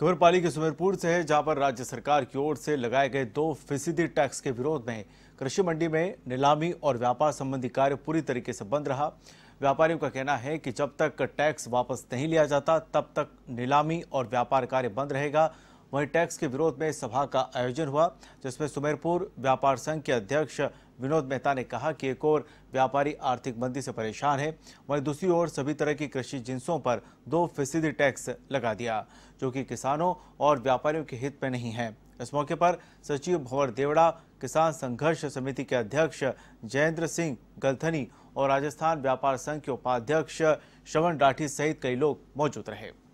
खबर पाली के सुमेरपुर से है जहां पर राज्य सरकार की ओर से लगाए गए दो फीसदी टैक्स के विरोध में कृषि मंडी में नीलामी और व्यापार संबंधी कार्य पूरी तरीके से बंद रहा व्यापारियों का कहना है कि जब तक टैक्स वापस नहीं लिया जाता तब तक नीलामी और व्यापार कार्य बंद रहेगा वहीं टैक्स के विरोध में सभा का आयोजन हुआ जिसमें सुमेरपुर व्यापार संघ के अध्यक्ष विनोद मेहता ने कहा कि एक और व्यापारी आर्थिक मंदी से परेशान है वहीं दूसरी ओर सभी तरह की कृषि जिंसों पर दो फीसदी टैक्स लगा दिया जो कि किसानों और व्यापारियों के हित में नहीं है इस मौके पर सचिव भंवर देवड़ा किसान संघर्ष समिति के अध्यक्ष जयेंद्र सिंह गलथनी और राजस्थान व्यापार संघ के उपाध्यक्ष श्रवण राठी सहित कई लोग मौजूद रहे